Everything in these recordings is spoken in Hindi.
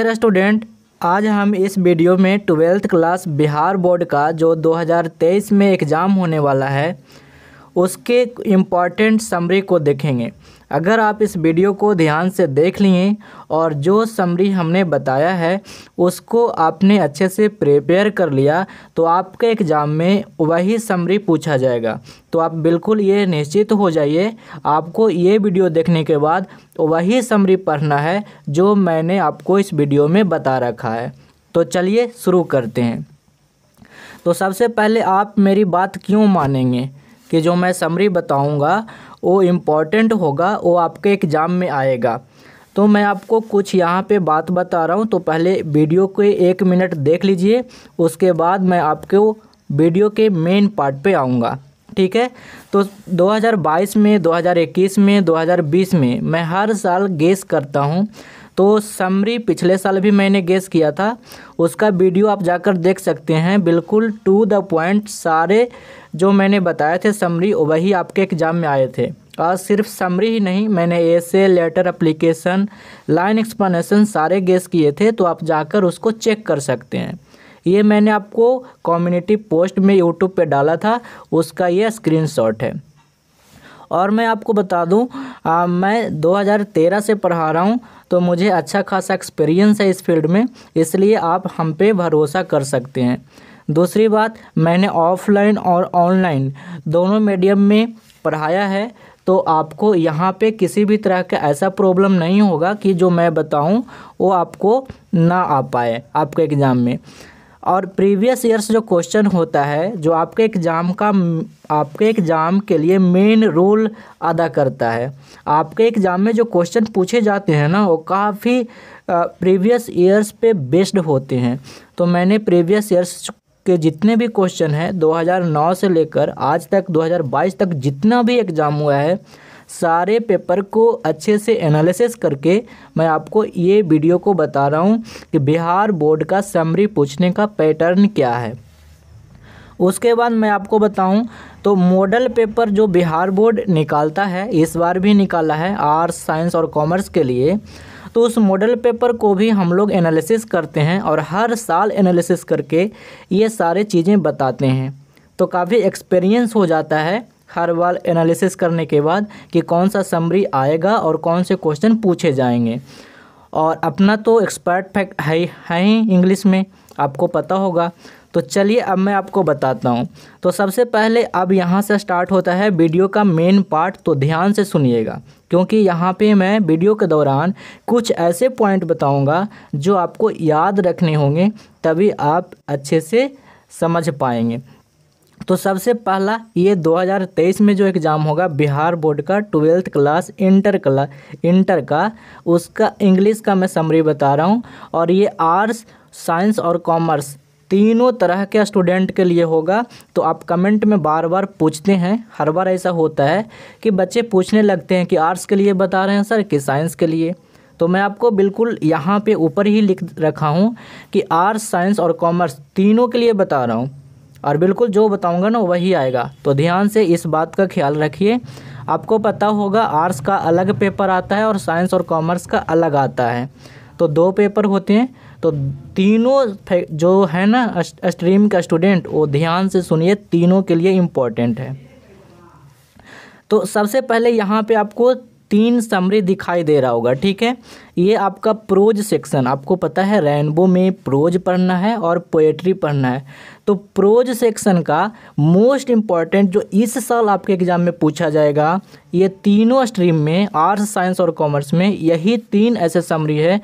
हेलो स्टूडेंट आज हम इस वीडियो में ट्वेल्थ क्लास बिहार बोर्ड का जो 2023 में एग्ज़ाम होने वाला है उसके इम्पॉर्टेंट समरी को देखेंगे अगर आप इस वीडियो को ध्यान से देख लिए और जो समरी हमने बताया है उसको आपने अच्छे से प्रिपेयर कर लिया तो आपके एग्ज़ाम में वही समरी पूछा जाएगा तो आप बिल्कुल ये निश्चित हो जाइए आपको ये वीडियो देखने के बाद वही समरी पढ़ना है जो मैंने आपको इस वीडियो में बता रखा है तो चलिए शुरू करते हैं तो सबसे पहले आप मेरी बात क्यों मानेंगे कि जो मैं समरी बताऊंगा वो इम्पॉर्टेंट होगा वो आपके एग्ज़ाम में आएगा तो मैं आपको कुछ यहाँ पे बात बता रहा हूँ तो पहले वीडियो को एक मिनट देख लीजिए उसके बाद मैं आपको वीडियो के मेन पार्ट पे आऊँगा ठीक है तो 2022 में 2021 में 2020 में मैं हर साल गेस करता हूँ तो समरी पिछले साल भी मैंने गेस किया था उसका वीडियो आप जाकर देख सकते हैं बिल्कुल टू द पॉइंट सारे जो मैंने बताए थे समरी वही आपके एग्ज़ाम में आए थे और सिर्फ समरी ही नहीं मैंने ऐसे लेटर अप्लीकेशन लाइन एक्सप्लेनेशन सारे गेस किए थे तो आप जाकर उसको चेक कर सकते हैं ये मैंने आपको कम्युनिटी पोस्ट में यूट्यूब पे डाला था उसका ये स्क्रीनशॉट है और मैं आपको बता दूं आ, मैं 2013 से पढ़ा रहा हूं तो मुझे अच्छा खासा एक्सपीरियंस है इस फील्ड में इसलिए आप हम पे भरोसा कर सकते हैं दूसरी बात मैंने ऑफलाइन और ऑनलाइन दोनों मीडियम में पढ़ाया है तो आपको यहाँ पे किसी भी तरह का ऐसा प्रॉब्लम नहीं होगा कि जो मैं बताऊँ वो आपको ना आ पाए आपके एग्ज़ाम में और प्रीवियस ईयर्स जो क्वेश्चन होता है जो आपके एग्ज़ाम का आपके एग्ज़ाम के लिए मेन रोल अदा करता है आपके एग्ज़ाम में जो क्वेश्चन पूछे जाते हैं ना वो काफ़ी प्रीवियस ईयर्स पे बेस्ड होते हैं तो मैंने प्रीवियस ईयर्स के जितने भी क्वेश्चन हैं 2009 से लेकर आज तक 2022 तक जितना भी एग्ज़ाम हुआ है सारे पेपर को अच्छे से एनालिसिस करके मैं आपको ये वीडियो को बता रहा हूँ कि बिहार बोर्ड का समरी पूछने का पैटर्न क्या है उसके बाद मैं आपको बताऊं तो मॉडल पेपर जो बिहार बोर्ड निकालता है इस बार भी निकाला है आर्ट्स साइंस और कॉमर्स के लिए तो उस मॉडल पेपर को भी हम लोग एनालिसिस करते हैं और हर साल एनालिसिस करके ये सारे चीज़ें बताते हैं तो काफ़ी एक्सपीरियंस हो जाता है हर बार एनालिसिस करने के बाद कि कौन सा समरी आएगा और कौन से क्वेश्चन पूछे जाएंगे और अपना तो एक्सपर्ट फैक्ट है है ही इंग्लिश में आपको पता होगा तो चलिए अब मैं आपको बताता हूँ तो सबसे पहले अब यहाँ से स्टार्ट होता है वीडियो का मेन पार्ट तो ध्यान से सुनिएगा क्योंकि यहाँ पे मैं वीडियो के दौरान कुछ ऐसे पॉइंट बताऊँगा जो आपको याद रखने होंगे तभी आप अच्छे से समझ पाएंगे तो सबसे पहला ये 2023 में जो एग्ज़ाम होगा बिहार बोर्ड का ट्वेल्थ क्लास इंटर क्ला इंटर का उसका इंग्लिश का मैं समरी बता रहा हूँ और ये आर्ट्स साइंस और कॉमर्स तीनों तरह के स्टूडेंट के लिए होगा तो आप कमेंट में बार बार पूछते हैं हर बार ऐसा होता है कि बच्चे पूछने लगते हैं कि आर्ट्स के लिए बता रहे हैं सर कि साइंस के लिए तो मैं आपको बिल्कुल यहाँ पे ऊपर ही लिख रखा हूँ कि आर्ट्स साइंस और कॉमर्स तीनों के लिए बता रहा हूँ और बिल्कुल जो बताऊंगा ना वही आएगा तो ध्यान से इस बात का ख्याल रखिए आपको पता होगा आर्ट्स का अलग पेपर आता है और साइंस और कॉमर्स का अलग आता है तो दो पेपर होते हैं तो तीनों जो है ना स्ट्रीम का स्टूडेंट वो ध्यान से सुनिए तीनों के लिए इम्पोर्टेंट है तो सबसे पहले यहाँ पे आपको तीन समरी दिखाई दे रहा होगा ठीक है ये आपका प्रोज सेक्शन आपको पता है रेनबो में प्रोज पढ़ना है और पोएट्री पढ़ना है तो प्रोज सेक्शन का मोस्ट इम्पॉर्टेंट जो इस साल आपके एग्ज़ाम में पूछा जाएगा ये तीनों स्ट्रीम में आर्ट्स साइंस और कॉमर्स में यही तीन ऐसे समरी है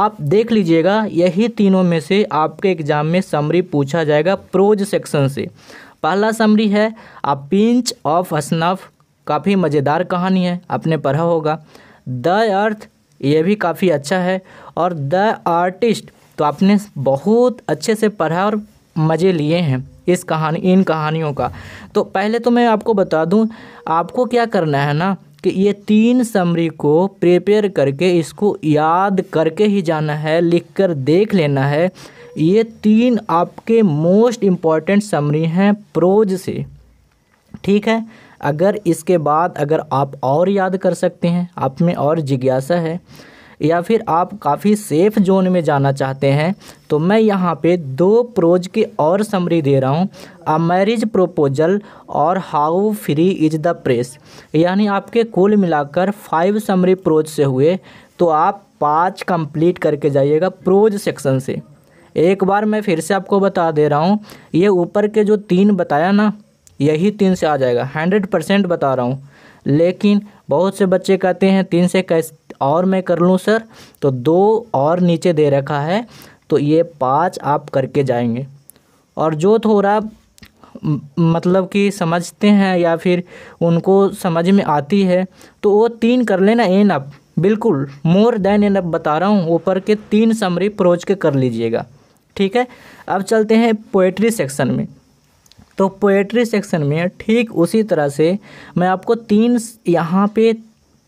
आप देख लीजिएगा यही तीनों में से आपके एग्ज़ाम में समरी पूछा जाएगा प्रोज सेक्शन से पहला समरी है अ पिंच ऑफ स्नफ काफ़ी मज़ेदार कहानी है आपने पढ़ा होगा द अर्थ ये भी काफ़ी अच्छा है और द आर्टिस्ट तो आपने बहुत अच्छे से पढ़ा और मज़े लिए हैं इस कहानी इन कहानियों का तो पहले तो मैं आपको बता दूं आपको क्या करना है ना कि ये तीन समरी को प्रिपेयर करके इसको याद करके ही जाना है लिख कर देख लेना है ये तीन आपके मोस्ट इम्पॉर्टेंट समरी हैं प्रोज से ठीक है अगर इसके बाद अगर आप और याद कर सकते हैं आप में और जिज्ञासा है या फिर आप काफ़ी सेफ़ जोन में जाना चाहते हैं तो मैं यहाँ पे दो प्रोज के और समरी दे रहा हूँ अ मैरिज प्रोपोजल और how free is the press यानी आपके कुल मिलाकर फाइव समरी प्रोज से हुए तो आप पाँच कंप्लीट करके जाइएगा प्रोज सेक्शन से एक बार मैं फिर से आपको बता दे रहा हूँ ये ऊपर के जो तीन बताया ना यही तीन से आ जाएगा हंड्रेड परसेंट बता रहा हूँ लेकिन बहुत से बच्चे कहते हैं तीन से कैस और मैं कर लूँ सर तो दो और नीचे दे रखा है तो ये पाँच आप करके जाएंगे और जो थोड़ा मतलब कि समझते हैं या फिर उनको समझ में आती है तो वो तीन कर लेना एन अप बिल्कुल मोर देन एन अप बता रहा हूँ ऊपर के तीन समरी प्रोज के कर लीजिएगा ठीक है अब चलते हैं पोएट्री सेक्शन में तो पोएट्री सेक्शन में ठीक उसी तरह से मैं आपको तीन यहाँ पे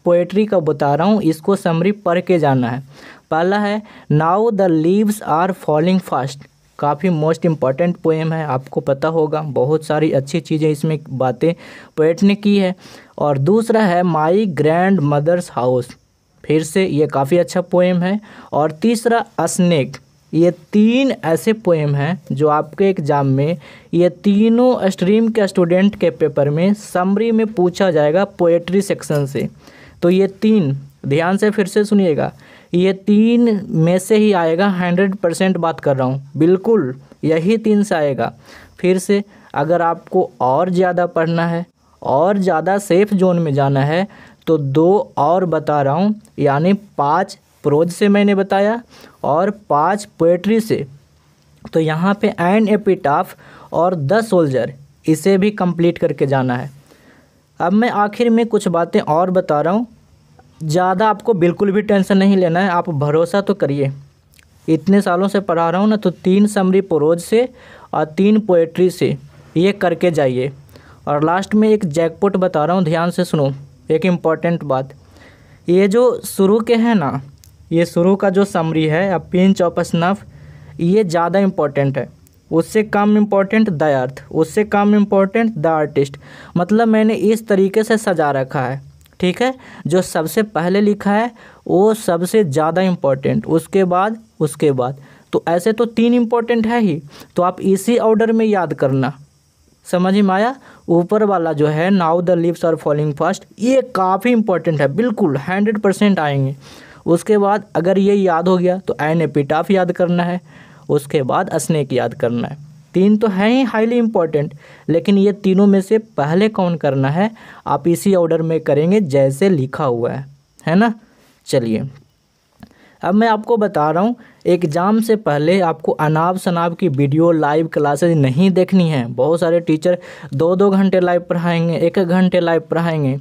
पोएट्री का बता रहा हूँ इसको समरी पढ़ के जाना है पहला है now the leaves are falling fast काफ़ी मोस्ट इम्पॉर्टेंट पोएम है आपको पता होगा बहुत सारी अच्छी चीज़ें इसमें बातें पोएट ने की है और दूसरा है माई ग्रैंड मदर्स हाउस फिर से ये काफ़ी अच्छा पोएम है और तीसरा अस्नेक ये तीन ऐसे पोएम हैं जो आपके एग्ज़ाम में ये तीनों स्ट्रीम के स्टूडेंट के पेपर में समरी में पूछा जाएगा पोएट्री सेक्शन से तो ये तीन ध्यान से फिर से सुनिएगा ये तीन में से ही आएगा हंड्रेड परसेंट बात कर रहा हूँ बिल्कुल यही तीन से आएगा फिर से अगर आपको और ज़्यादा पढ़ना है और ज़्यादा सेफ जोन में जाना है तो दो और बता रहा हूँ यानी पाँच प्रोज से मैंने बताया और पाँच पोएट्री से तो यहाँ पे एन एपिटाफ और द सोल्जर इसे भी कंप्लीट करके जाना है अब मैं आखिर में कुछ बातें और बता रहा हूँ ज़्यादा आपको बिल्कुल भी टेंशन नहीं लेना है आप भरोसा तो करिए इतने सालों से पढ़ा रहा हूँ ना तो तीन समरी प्रोज से और तीन पोएट्री से ये करके जाइए और लास्ट में एक जैकपॉट बता रहा हूँ ध्यान से सुनो एक इम्पॉर्टेंट बात ये जो शुरू के हैं ना ये शुरू का जो समरी है अ पिंच ऑफ स्नफ ये ज़्यादा इम्पॉर्टेंट है उससे कम इम्पॉर्टेंट द अर्थ उससे कम इम्पॉर्टेंट द आर्टिस्ट मतलब मैंने इस तरीके से सजा रखा है ठीक है जो सबसे पहले लिखा है वो सबसे ज़्यादा इम्पॉर्टेंट उसके बाद उसके बाद तो ऐसे तो तीन इम्पॉर्टेंट है ही तो आप इसी ऑर्डर में याद करना समझ में आया ऊपर वाला जो है now the leaves are falling fast ये काफ़ी इंपॉर्टेंट है बिल्कुल हंड्रेड परसेंट आएंगे उसके बाद अगर ये याद हो गया तो एन एपिटाफ याद करना है उसके बाद स्नैक याद करना है तीन तो हैं ही हाईली इम्पॉर्टेंट लेकिन ये तीनों में से पहले कौन करना है आप इसी ऑर्डर में करेंगे जैसे लिखा हुआ है है ना चलिए अब मैं आपको बता रहा हूँ एग्ज़ाम से पहले आपको अनाब शनाब की वीडियो लाइव क्लासेज नहीं देखनी है बहुत सारे टीचर दो दो घंटे लाइव पढ़ाएंगे एक घंटे लाइव पढ़ाएंगे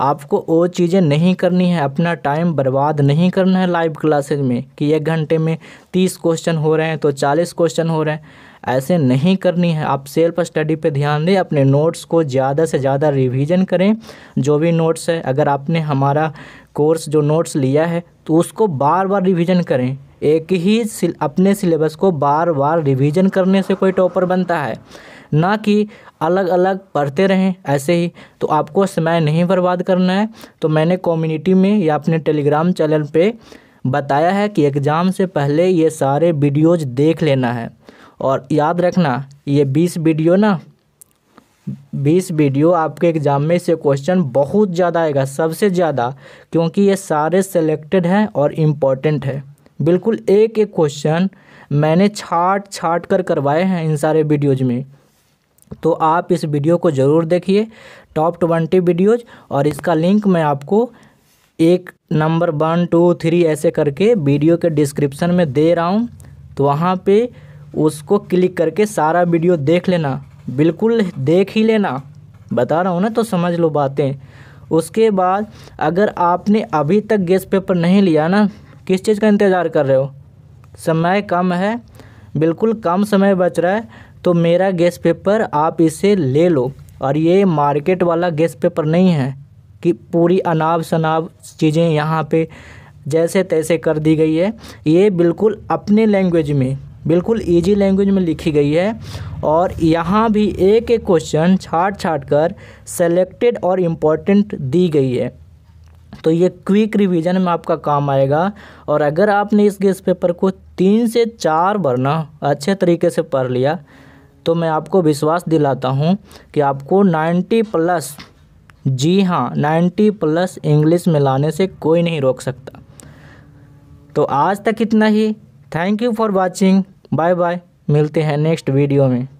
आपको वो चीज़ें नहीं करनी है अपना टाइम बर्बाद नहीं करना है लाइव क्लासेज में कि एक घंटे में तीस क्वेश्चन हो रहे हैं तो चालीस क्वेश्चन हो रहे हैं ऐसे नहीं करनी है आप सेल्फ स्टडी पे ध्यान दें अपने नोट्स को ज़्यादा से ज़्यादा रिवीजन करें जो भी नोट्स है अगर आपने हमारा कोर्स जो नोट्स लिया है तो उसको बार बार रिवीजन करें एक ही अपने सिलेबस को बार बार रिवीजन करने से कोई टॉपर बनता है ना कि अलग अलग पढ़ते रहें ऐसे ही तो आपको समय नहीं बर्बाद करना है तो मैंने कम्युनिटी में या अपने टेलीग्राम चैनल पे बताया है कि एग्ज़ाम से पहले ये सारे वीडियोज देख लेना है और याद रखना ये बीस वीडियो ना बीस वीडियो आपके एग्ज़ाम में से क्वेश्चन बहुत ज़्यादा आएगा सबसे ज़्यादा क्योंकि ये सारे सेलेक्टेड हैं और इम्पॉर्टेंट है बिल्कुल एक एक क्वेश्चन मैंने छाट छाट कर करवाए हैं इन सारे वीडियोज में तो आप इस वीडियो को ज़रूर देखिए टॉप ट्वेंटी वीडियोज और इसका लिंक मैं आपको एक नंबर वन टू थ्री ऐसे करके वीडियो के डिस्क्रिप्शन में दे रहा हूँ तो वहाँ पे उसको क्लिक करके सारा वीडियो देख लेना बिल्कुल देख ही लेना बता रहा हूँ ना तो समझ लो बातें उसके बाद अगर आपने अभी तक गेस्ट पेपर नहीं लिया ना किस चीज़ का इंतज़ार कर रहे हो समय कम है बिल्कुल कम समय बच रहा है तो मेरा गैस पेपर आप इसे ले लो और ये मार्केट वाला गैस पेपर नहीं है कि पूरी अनाब शनाब चीज़ें यहाँ पे जैसे तैसे कर दी गई है ये बिल्कुल अपने लैंग्वेज में बिल्कुल इजी लैंग्वेज में लिखी गई है और यहाँ भी एक एक क्वेश्चन छाट छाट कर सेलेक्टेड और इम्पॉर्टेंट दी गई है तो ये क्विक रिवीजन में आपका काम आएगा और अगर आपने इस गैस पेपर को तीन से चार बार ना अच्छे तरीके से पढ़ लिया तो मैं आपको विश्वास दिलाता हूँ कि आपको 90 प्लस जी हाँ 90 प्लस इंग्लिश में लाने से कोई नहीं रोक सकता तो आज तक इतना ही thank you for watching bye bye मिलते हैं नेक्स्ट वीडियो में